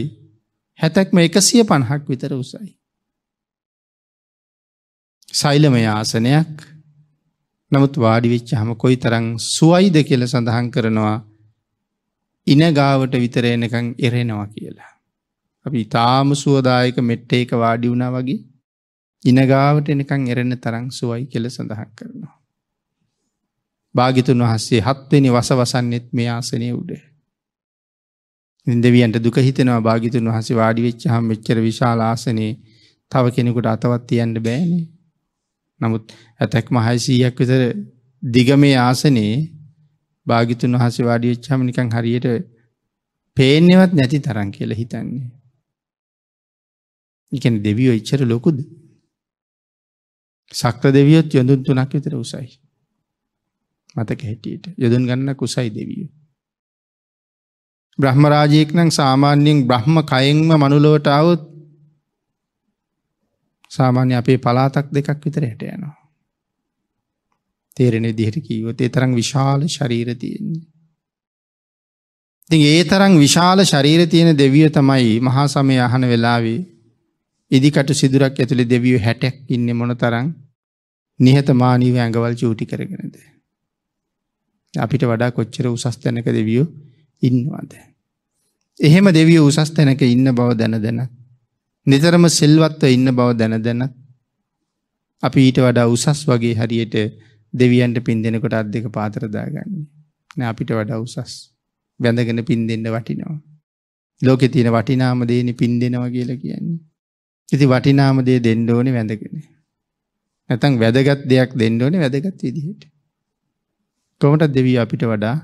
හැතැක්ම එකසිය පණහක් විතර උසයි. සෛලමය ආසනයක් නමුත් වාඩිවිච්ච හම කොයි තරං සුවයිද කියල සඳහන් කරනවා ඉනගාවට විතර එනකං එරෙනවා කියලා. අපි ඉතාම සුවදායක මෙට්ට එක වාඩි වුණා වගේ ඉනගාවට එනකං එරෙන තරං සුවයි කෙල සඳහන් කරනවා. භාගිතුන් වහන්සේ හත්වෙනි වසවසන්නෙත් මේ ආසනය උඩේ. දෙවියන්ට දුක හිතෙනවා භාගිතුන් වහසේ වාඩි වෙච්චහම මෙච්චර විශාල ආසනේ තව කෙනෙකුට අතවත් තියන්න බෑනේ. නමුත් ඇතැක් මහයිසීයක් විතර දිග මේ ආසනේ භාගිතුන් වහසේ වාඩි වෙච්චහම නිකන් හරියට පේන්නේවත් නැති තරම් කියලා හිතන්නේ. ඉතින් දෙවියෝ ඉච්චර ලොකුද? සක්‍ර දෙවියොත් යොදුන් තුනක් විතර උසයි. මතක හැටියට. යොදුන් ගන්න කුසයි දෙවියෝ. බ්‍රහ්මරාජයෙක් නම් සාමාන්‍යයෙන් බ්‍රහ්ම කයෙන්ම මනුලොවට આવොත් සාමාන්‍ය අපේ පලාතක් දෙකක් විතර හැට යනවා. තේරෙන විදිහට කිව්වොත් ඒ තරම් විශාල ශරීර තියෙන්නේ. ඉතින් ඒ තරම් විශාල ශරීර තියෙන දෙවිය තමයි මහා සමය අහන වෙලාවේ ඉදිකටු සිදුරක් ඇතුළේ දෙවියෝ 60ක් ඉන්නේ මොනතරම් නිහතමානීව ඇඟවල් චූටි කරගෙනද අපිට වඩා කොච්චර උසස් තැනක දෙවියෝ ඉන්නවාද. එහෙම දෙවිය උසස් තැනක ඉන්න බව දැන දෙන. නිතරම සිල්වත්ව ඉන්න බව දැන දෙන. අපි ඊට වඩා උසස් වගේ හරියට දෙවියන්ට පින් දෙෙනකොට අත් දෙක පාතරදාගන්නේ. න අපිට වඩා උසස් බැඳගෙන පින් දෙන්න වටිනවා. ලෝකෙ තියෙන වටිනාම දේන පින් දෙනවා කියලා කියන්නේ. ඉති වටිනාම දේ දෙන්න ඕනේ වැඳගෙන. නැතන් වැදගත් දෙයක් දෙන්න ඕනේ වැදගත් විදිහට. කොමටත් දෙවී අපිට වඩා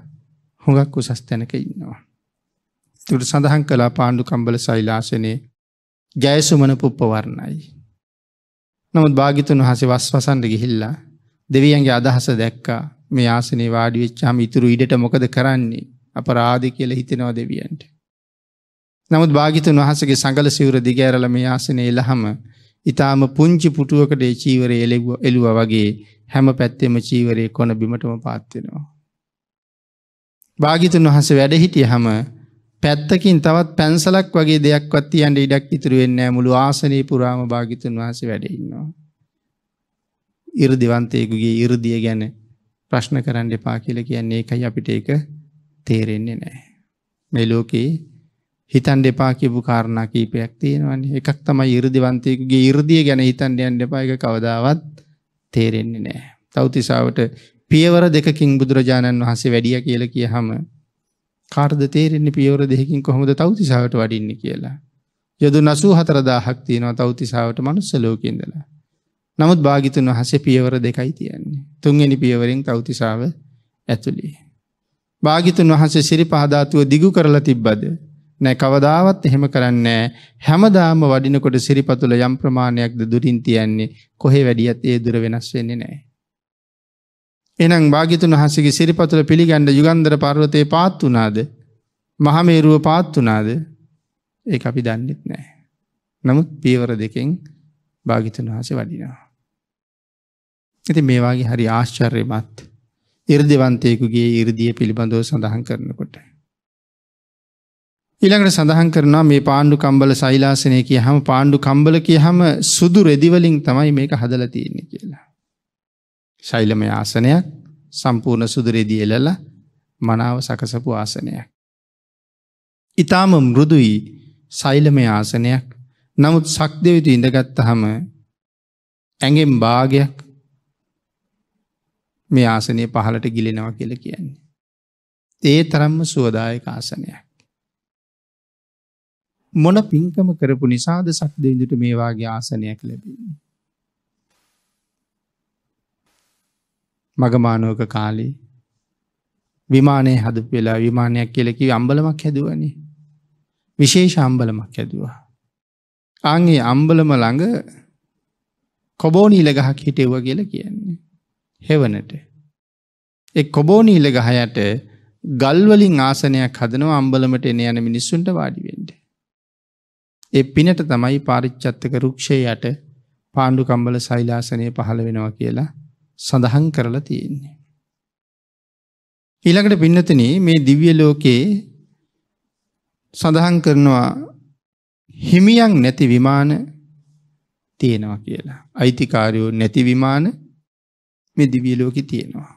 හොඟක් උසස් තැනක ඉන්නවා. තුට සඳහන් කලා පාණ්ඩු කම්බල සයිලාශනය ජයසුමන පුප්පවරණයි. නමුත් භාගිතුන් වහසේ වස් වසන්ඩ ගිහිල්ලා දෙවියන්ගේ අදහස දැක්කා මේ ආසනේ වාඩිවෙච්චාම ඉතුරු ඉඩට මොකද කරන්නේ අප රාධ කියල හිතෙනවා දෙවියන්ට. නමුත් භාගිතුන් වහසගේ සඟල සිවර දිගෑරල මේ ආසනය එලහම ඉතාම පුංචි පුටුවකට චීවරය එලෙව එළුව වගේ හැම පැත්තෙම චීවරය කොන බිමටම පාත්වෙනවා. භාගිතුන් වහස වැඩ හිටිය හම පැත්තකින් තවත් පැන්සලක් වගේ දෙයක්වත් තියන්ට ඉඩක් ඉතුරුවෙන්න මුළු ආසනී පුරාම භාගිතුන් වහස වැඩඉන්නවා. ඉරදිවන්තයකුගේ ඉරදිය ගැන ප්‍රශ්න කරන්න එපා කියල කියන්නේ එකයි අපිට එක තේරෙන්නේ නෑ. මේ ලෝකයේ හිතන් දෙපා කිබු කාරණා කීපයක් තියෙනවන්නේ එකක් තමයි ඉරදිවන්තයකුගේ ඉරදිය ගැන හිතන්ඩයන් දෙපා එක කවදාවත් තේරෙන්නේ නෑ. තවතිසාාවට පියවර දෙකකින් බුදුරජාණන් වහන්සේ වැඩිය කියල කියහම කාර්ද තේරෙන්නේ පියවර දෙහකින් කොහොමද තවතිසාාවට වඩින්න කියලා. යොදු නසූ හතරදාහක් තියෙනවා තවතිසාාවට මනුස්ස ලෝකෙන්දලා. නමුත් භාගිතුන් වහසේ පියවර දෙකයි තියන්නේ. තුන්ගනි පියවරෙන් තවතිසාාව ඇතුළේ. භාගිතුන් වහන්සේ සිරි පහධාතුව දිගු කරලා තිබ්බද. නෑ කවදාවත් එහෙම කරන්නේ හැමදාම වඩිනකොට සිරිපතුල යම් ප්‍රමාණයක්ද දුරින් තියන්නේ කොහේ වැඩියත් ඒ දුර වෙනස් වෙන්නේ නෑ. එනම් භාගිතුන් වහසගේ සිරිපතුල පිළිගැන්ඩ යුගන්දර පර්වතය පාත් වනාද මහමේරුව පාත් වනාද ඒ අපි දන්නෙත් නෑ. නමුත් පීවර දෙකෙන් භාගිතුන් වහස වඩිනවා. ඇති මේවාගේ හරි ආශ්චර්යමත් ඉර්දිවන්තයකුගේ ඉරදිය පිළිබඳව සඳහන් කරනකොට. ඉළඟට සඳහන් කරනවා මේ පාණ්ඩු කම්බල සයිලාසනය කිය හම පාණ්ඩු කම්බල කිය හම සුදු රෙදිවලින් තමයි මේක හදල තියෙන්නේ කියලා. ශෛලමය ආසනයක් සම්පූර්ණ සුදුරේදී එලල මනාව සකසපු ආසනයක්. ඉතාම මෘදුයි සෛලමය ආසනයක් නමුත් සක්දවිතු ඉඳගත්ත හම ඇගෙන් භාගයක් මේ ආසනය පහලට ගිලෙනව කියල කියන්නේ. ඒ තරම්ම සුවදායක ආසනයක්. මොන පින්කම කරපු නිසාද සක්දවිදුට මේවාගේ ආසනයක් ලැබෙන්නේ. මගමානුවක කාලේ විමානය හදු වෙලා විමානයක් කියලකි අම්බලමක් හැදුවනේ විශේෂ අම්බලමක් හැදවා. ආගේ අම්බලම ළඟ කොබෝනීල ගහක් හිටෙව්ව කියල කියන්නේ. හෙවනට. එක් කොබෝනීල ගහයට ගල්වලින් ආසනයක් හදනව අම්බලමට එන යන මිනිස්සුන්ට වාඩිවෙන්ට. එ පිනට තමයි පාරිච්චත්තක රුක්ෂයට පාණ්ඩුකම්බල සෛලාසනය පහළ වෙනවා කියලා සඳහන් කරලා තියෙන්නේ. ඊළඟට පින්නතන මේ දිව්‍ය ලෝකයේ සඳහන් කරනවා හිමියන් නැති විමාන තියෙනවා කියලා. අයිතිකාරයෝ නැති විමාන මේ දිවිය ලෝකෙ තියෙනවා.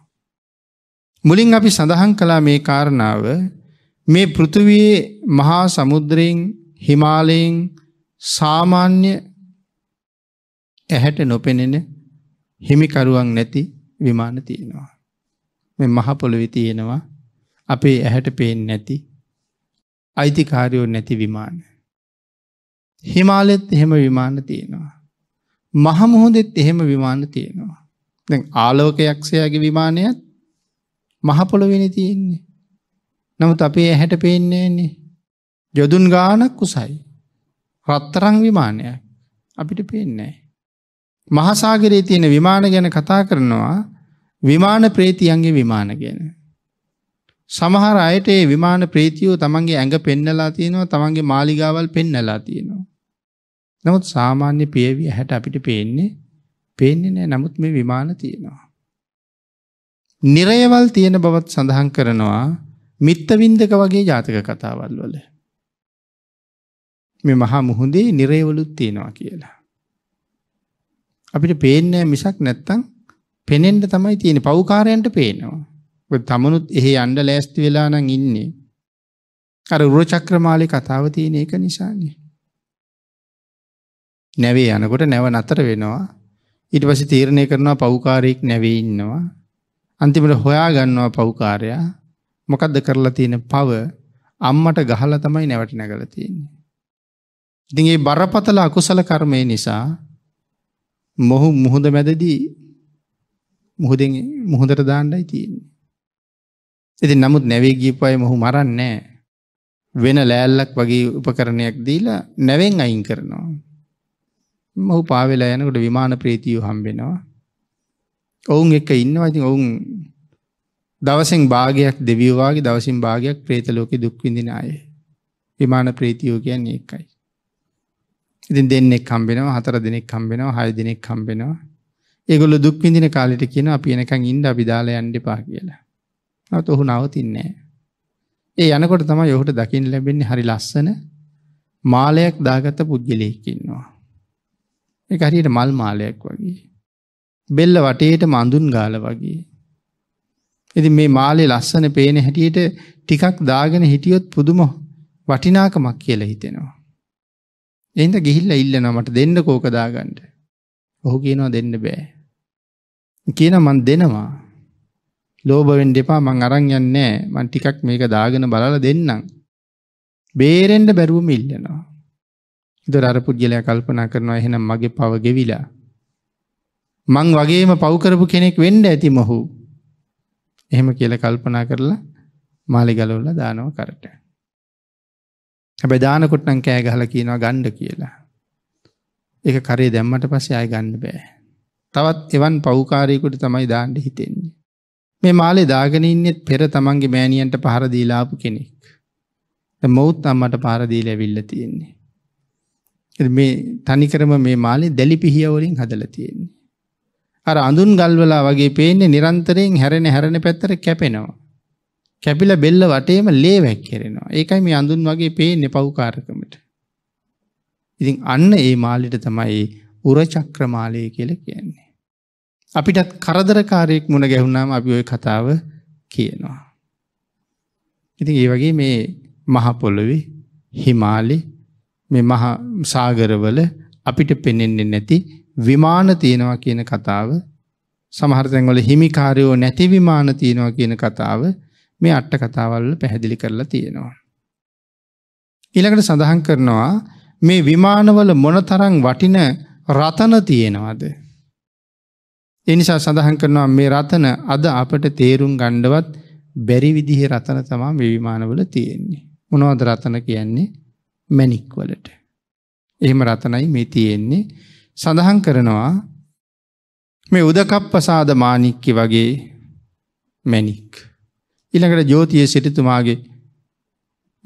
මුලින් අපි සඳහන් කළා මේ කාරණාව මේ පෘථුවයේ මහා සමුද්‍රයෙන් හිමාලයෙන් සාමාන්‍ය ඇහැට නොපෙනෙන හිමිකරුවන් නැති විමාන තියෙනවා. මෙ මහපොළොවෙ තියෙනවා අපේ ඇහැට පේෙන් නැති අයිතිකාරයෝ නැති විමාන. හිමාලෙත් එහෙම විමාන තියෙනවා. මහමුහොදෙත් එහෙම විමාන තියෙනවා. දැන් ආලෝකයක්ෂයාගේ විමානයත් මහපොළොවෙන තියෙන්නේ. නමුත් අපේ ඇහැට පේන්නේන්නේ. යොදුන් ගානක් කුසයි. රත්තරං විමානයක් අපිට පේන්නේ. මහසාගරයේ තියෙන විමාන ගැන කතා කරනවා විමාන ප්‍රේතියන්ගේ විමාන ගැන. සමහර අයට ඒ විමාන ප්‍රේතියෝ තමන්ගේ ඇඟ පෙන්නලා තියෙනවා තමන්ගේ මාලිගාවල් පෙන්නලා තියෙනවා. නමුත් සාමාන්‍ය පියවිය හැට අපිට පේන්නේ පේන්නේ නෑ නමුත් මේ විමාන තියෙනවා. නිරයවල් තියෙන බවත් සඳහන් කරනවා මිත්තවින්දක වගේ ජාතක කතාවල් වල. මේ මහා මුහුදේ නිරේවලුත් තියෙනවා කියලා. අපිට පේන්නේ මිසක් නැත්තම් පෙනෙන්න තමයි තියෙන්නේ. පවුකාරයන්ට පේනවා. ඔය තමනුත් එහෙ යන්න ලෑස්ති වෙලා නම් ඉන්නේ. අර උරචක්‍රමාලේ කතාව තියෙන එක නිසානේ. නැවේ යනකොට නැව නතර වෙනවා. ඊට පස්සේ තීරණය කරනවා පවුකාරයෙක් නැවේ ඉන්නවා. අන්තිමට හොයා ගන්නවා පවුකාරයා. මොකද්ද කරලා තියෙන පව අම්මට ගහලා තමයි නැවට නැගලා තියෙන්නේ. ඉතින් මේ බරපතල අකුසල කර්මය නිසා මොහු මුහුද මැදදී මුහුදෙන් මුහුදට දාන්නයි තියෙන්නේ. ඉතින් නමුත් නැවේ ගියපු අය මොහු මරන්නේ වෙන ලෑල්ලක් වගේ උපකරණයක් දීලා නැවෙන් අයින් කරනවා. මොහු පාවෙලා යනකොට විමාන ප්‍රේතියෝ හම්බෙනවා. ඔවුන් එක්ක ඉන්නවා. ඉතින් ඔවුන් දවසෙන් භාගයක් දෙවියෝ වගේ දවසින් භාගයක් പ്രേත ලෝකේ දුක් විඳින අය. විමාන ප්‍රේතියෝ කියන්නේ එකයි. ඉතින් දෙන්නෙක් හම්බෙනවා හතර දෙනෙක් හම්බෙනවා හය දෙනෙක් හම්බෙනවා ඒගොල්ල දුක් විඳින කාලෙට කියන අපි එනකං ඉන්ඩ අභිදාලා යන්න එපා කියලා. නවත් ඔහු නවතින්නේ. ඒ යනකොට තමයි ඔහුට දකිින් ලැබෙන්නේ හරි ලස්සන මාලයක් දාගත්ත පුද්ගලයකින්නවා. එක හරියට මල් මාලයක් වගේ. බෙල්ල වටේට මඳුන් ගාල වගේ. එති මේ මාලේ ලස්සන පේන හැටියට ටිකක් දාගෙන හිටියොත් පුදුම වටිනාකමක් කියලා හිතෙනවා. එන්ද ගිහිල්ල ඉල්ලනවා මට දෙන්න කෝක දාගන්න. ඔහු කියනවා දෙන්න බෑ. කියන මන් දෙනවා. ලෝභ වෙන්න එපා මං අරන් යන්නේ නෑ. මං ටිකක් මේක දාගෙන බලලා දෙන්නම්. බේරෙන්න බැරුවම ඉල්ලනවා. ඉතින් අර පුජ්‍යලයා කල්පනා කරනවා එහෙනම් මගේ පව ගෙවිලා. මං වගේම පව් කරපු කෙනෙක් වෙන්න ඇති මොහු. එහෙම කියලා කල්පනා කරලා මාලි ගලවලා දානවා කරට. හැබැ දානකොට්නම් කෑ ගහල කියනවා ගණ්ඩ කියලා. එක කරේ දැම්මට පස්සේ අය ගණ්ඩ බෑ. තවත් එවන් පෞකාරයකුට තමයි දාණ්ඩ හිතෙන්නේ. මේ මාලේ දාගෙන ඉන්නෙත් පෙර තමන්ගේ මෑණියන්ට පහරදීලාපු කෙනෙක්. මෞත් අම්මට පාරදීල ඇවිල්ල තියෙන්නේ. මේ තනිකරම මේ මාලේ දැලි පිහියවලින් හදල තියෙන්නේ. අර අඳුන් ගල්වලා වගේ පේන්නේ නිරන්තරයෙන් හැරෙන හැරණ පැත්තර කැපෙනවා. කැපිල බෙල්ල වටේම ලේ වැක්කෙරෙනවා ඒකයි මේ අඳුන් වගේ පේන්නේ පව්කාරකමට. ඉතින් අන්න ඒ මාලිට තමයි උරචක්‍රමාලය කියල කියන්නේ. අපිටත් කරදරකාරයෙක් මුණ ගැහුණාම අපි ඔය කතාව කියනවා. ඉතින් ඒ වගේ මේ මහපොළොවි හිමාලි මේ මහා සාගරවල අපිට පෙනෙන්නේ නැති විමාන තියෙනවා කියන කතාව සමහරතැන්වල හිමිකාරයෝ නැති විමාන තියෙනවා කියන කතාව මේ අට්ට කතාවල්ල පැහැදිලි කරලා තියෙනවා. ඉළඟට සඳහන් කරනවා මේ විමානවල මොනතරං වටින රතන තියෙනවද. එනිසා සඳහන් කරනවා මේ රතන අද අපට තේරුම් ගණ්ඩවත් බැරි විදිහ රතන තමා මේ විමානවල තියෙන්නේ. මොනවද රතන කියන්නේ මැනික්වලට. එහෙම රතනයි මේ තියෙන්නේ සඳහන් කරනවා මේ උදකප්පසාද මානික්්‍ය වගේ මැනික්. ඉළඟට ජෝතිය සිටතුමාගේ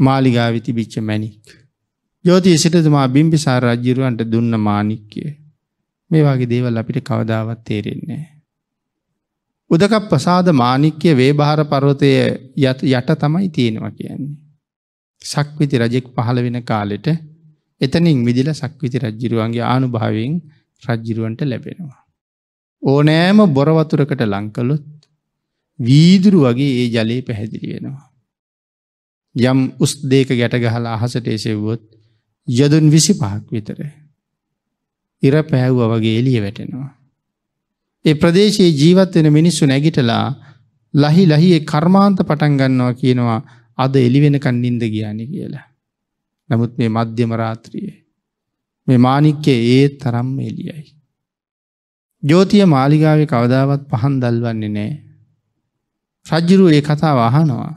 මාලිගාවිති බිච්ච මැනික්. ජෝතිය සිටතුමා බිම්බිසා රජ්ජිරුවන්ට දුන්න මානික්කය. මේ වගේ දේවල් අපිට කවදාවත් තේරෙන්නේ. උදකප් පසාද මානික්‍ය වේභාර පරවතය යත යට තමයි තියෙනවා කියන්නේ. සක්විති රජෙක් පහළ වෙන කාලෙට එතනින් විදිල සක්විති රජ්ජිරුවන්ගේ ආනුභාවෙන් රජ්ජිරුවන්ට ලැබෙනවා. ඕනෑම බොරවතුරකට ලංකලොත් වීදුරු වගේ ඒ ජලයේ පැහැදිලි වෙනවා. යම් උස් දේක ගැට ගහලා අහසට එසෙව්වොත් යදුන් විසි පහක් විතර. ඉර පැහැව්ව වගේ එලිය වැටෙනවා. ඒ ප්‍රදේශයේ ජීවත්වෙන මිනිස්සු නැගිටලා ලහි ලහියේ කර්මාන්ත පටන් ගන්නවා කියනවා අද එලිවෙනකන් නින්ද ගියානි කියලා. නමුත් මේ මධ්‍යම රාත්‍රියයේ. මේ මානික්කේ ඒ තරම් එලියයි. ජෝතිය මාලිගාවේ කවදාවත් පහන් දල්වන්නේ නෑ රජ්ජුරුව ඒ කතාව අහනවා.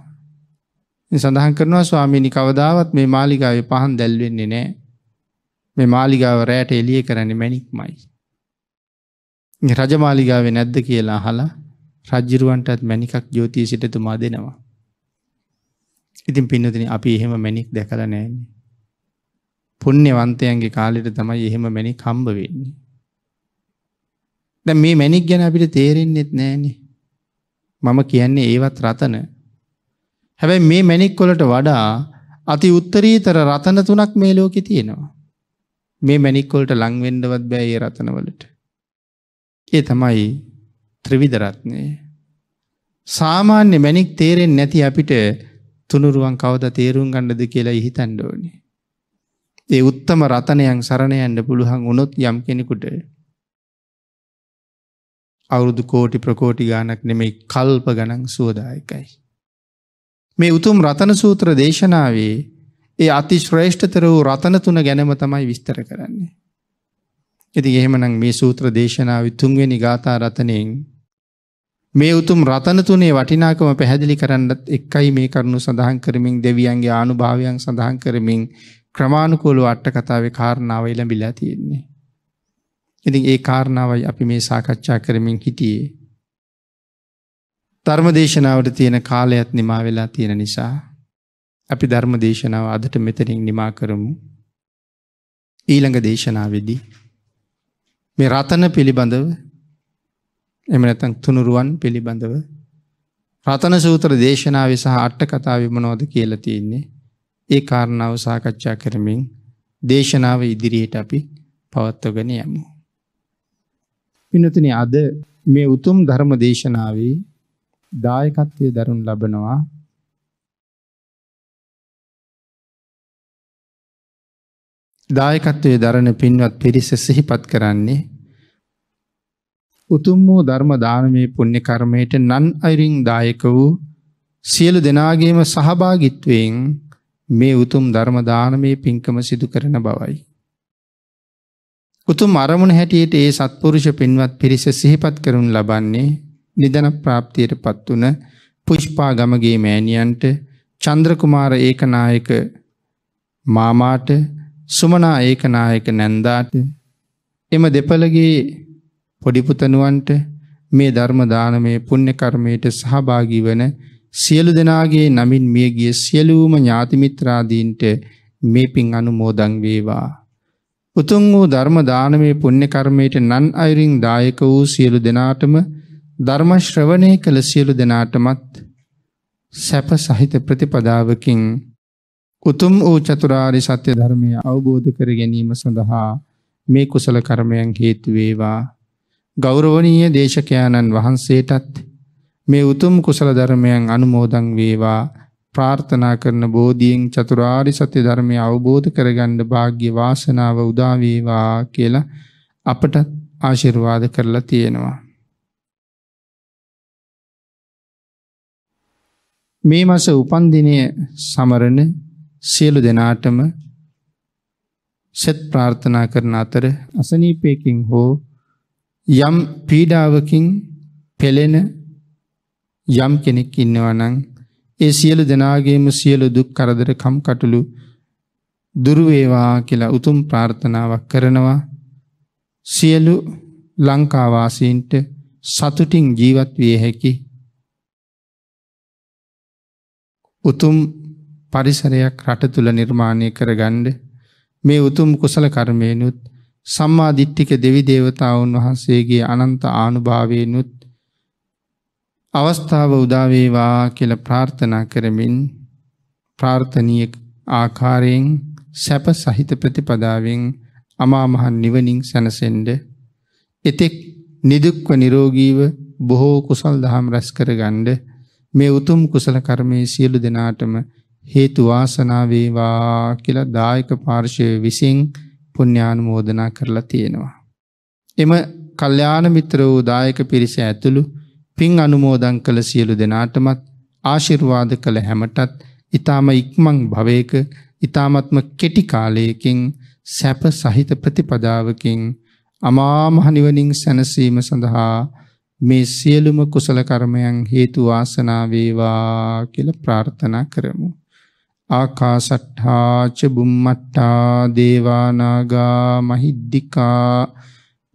සඳහන් කරනවා ස්වාමිනි කවදාවත් මේ මාලිගාවේ පහන් දැල්වෙන්නේ නෑ. මේ මාලිගාව රෑට එලිය කරන්න මැනික්මයි. රජමාලිගාවේ නැද්ද කියලා හලා රජ්ජිරුවන්ටත් මැනිකක් ජෝතිය සිටතුමා දෙනවා. ඉතින් පින්නතින අපි එහෙම මැනික් දැකල නෑන්නේ. පුුණ්‍යවන්තයන්ගේ කාලෙට තමයි එහෙම මැනි කම්බ වෙන්නේ. දැ මේ මැනික් ගැන අපිට තේරෙන්න්නෙත් නෑනේ මම කියන්නේ ඒවත් රතන. හැබැයි මේ මැණික්කොලට වඩා අති උත්තරීතර රතන තුනක් මේ ලෝකෙ තියෙනවා. මේ මැණික්කොලට ලං වෙන්නවත් බෑ ඒ රතනවලට. ඒ තමයි ත්‍රිවිධ රත්නය. සාමාන්‍ය මැණික් තේරෙන්නේ නැති අපිට තුනුරුවන් කවදා තේරුම් ගන්නද කියලා හිතන්න ඕනේ. ඒ උත්තම රතනයන් සරණ යන්න පුළුවන් වුණොත් යම් කෙනෙකුට අවුරුදු කෝටි ප්‍රකෝටි ගානක් නෙමෙයි කල්ප ගණන් සුවදායකයි. මේ උතුම් රතන සූත්‍ර දේශනාවේ ඒ අති ශ්‍රේෂ්ඨතර වූ රතන තුන ගැනම තමයි විස්තර කරන්නේ. ඉති එහෙමනම් මේ සූත්‍ර දේශනාව තුන්වෙනි ගාථා රතනයෙන් මේ උතුම් රතන තුනේ වටිනාකම පැහැදිලි කරන්නත් එක්කයි මේ කරුණු සඳහන් කරමින් දෙවියන්ගේ ආනුභාවයන් සඳහන් කරමින් ක්‍රමාණුකූලු අට්ට කතාවේ කාරණාව ඉලඹිලා තියෙන්නේ. ඉතින් ඒ කාරණාවයි අපි මේ සාකච්ඡා කරමින් හිටියේ. ධර්ම දේශනාවට තියෙන කාලයත් නිමා වෙලා තියෙන නිසා අපි ධර්ම දේශනාව අදට මෙතනින් නිමා කරමු. ඊළඟ දේශනාවෙදී. මේ රතන පිළිබඳව එම නැතන් තුනුරුවන් පිළිබඳව රතන සූත්‍ර දේශනාව සහ අට්ට කතා විමනෝද කියල තියෙන්නේ ඒ කාරණාව සාකච්ඡා කරමින් දේශනාව ඉදිරියට අපි පවත්වගෙන යමු. පින්නතුනි අද මේ උතුම් ධර්ම දේශනාවේ දායකත්වයේ දරුන් ලබනවා දායකත්වයේ දරන පින්වත් පිරිස සිහිපත් කරන්නේ උතුම් වූ ධර්ම දානමේ පුණ්‍ය කර්මයට නන් අයිරින් දායක වූ සියලු දෙනාගේම සහභාගිත්වයෙන් මේ උතුම් ධර්ම දානමේ පින්කම සිදු කරන බවයි උතුම් අරමුණ හැටියට ඒ සත්පුරුෂ පින්වත් පිරිස සිහිපත් කරනු ලබන්නේ නිදන ප්‍රාප්තියට පත් වුණ පුෂ්පාගමගේ මෑණියන්ට චන්ද්‍රකුමාර ඒකනායක මාමාට සුමනා ඒකනායක නැන්දාට එම දෙපළගේ පොඩිපුතනුවන්ට මේ ධර්ම දානමය පුණ්‍ය කර්මයට සහභාගී වන සියලු දෙනාගේ නමින් මියගිය සියලුම ඥාති මිත්‍රාදීන්ට මේ පින් අනුමෝදන් වේවා උතුම් වූ ධර්ම දානමේ පුණ්‍ය කර්මයට නන් අයරින් දායක වූ සියලු දෙනාටම ධර්ම ශ්‍රවණය කළ සියලු දෙනාටමත් සැප සහිත ප්‍රතිපදාවකින් උතුම් වූ චතුරාරි සත්‍ය ධර්මය අවබෝධ කර ගැනීම සඳහා මේ කුසල කර්මයන් හේතු වේවා ගෞරවනීය දේශකයාණන් වහන්සේටත් මේ උතුම් කුසල ධර්මයන් අනුමෝදන් වේවා ප්‍රාර්ථනා කරන බෝධියෙන් චතුරාරි සත්‍ය ධර්මය අවබෝධ කරගන්න වාග්ය වාසනාව උදා වේවා කියලා අපට ආශිර්වාද කරලා තියෙනවා. මේ මාස උපන්දිනය සමරන සියලු දෙනාටම සෙත් ප්‍රාර්ථනා කරන අතර අසනීපයකින් හෝ යම් පීඩාවකින් පෙළෙන යම් කෙනෙක් ඉන්නවා නම් ඒ සියලු දෙනාගේම සියලු දුක් කරදර කම්කටොළු දුරු වේවා කියලා උතුම් ප්‍රාර්ථනාවක් කරනවා සියලු ලංකා වාසීන්ට සතුටින් ජීවත් විය හැකි උතුම් පරිසරයක් රට තුල නිර්මාණය කරගන්න මේ උතුම් කුසල කර්මයෙන්ුත් සම්මා දිට්ඨික දෙවි දේවතාවුන් වහන්සේගේ අනන්ත ආනුභාවයෙන්ුත් අවස්ථාව උදාවේවා කියල ප්‍රාර්ථනා කරමින් ප්‍රාර්ථනය ආකාරයෙන් සැප සහිත ප්‍රතිපදාවෙන් අමාමහන් නිවනින් සැනසෙන්ඩ එතෙක් නිදුක්ව නිරෝගීව බොහෝ කුසල් දහම් රැස් කරගණ්ඩ මේ උතුම් කුසල කර්මය සියලු දෙනාටම හේතු වාසනාවේවා කියලා දායක පාර්ශය විසින් පුුණ්ඥානු මෝදනා කරලා තියෙනවා. එම කල්්‍යාන මිත්‍ර වූ දායක පිරිස ඇතුළු පින් අනුමෝදන් කළ සියලු දෙනාටමත් ආශිර්වාද කළ හැමටත් ඊ타ම ඉක්මන් භවයක ඊ타මත්ම කෙටි කාලයකින් සැප සහිත ප්‍රතිපදාවකින් අමා මහ නිවනින් සැනසීම සඳහා මේ සියලුම කුසල කර්මයන් හේතු වාසනා වේවා කියලා ප්‍රාර්ථනා කරමු. ආකාසට්ඨා ච බුම්මට්ඨා දේවා නාගා මහිද්దికා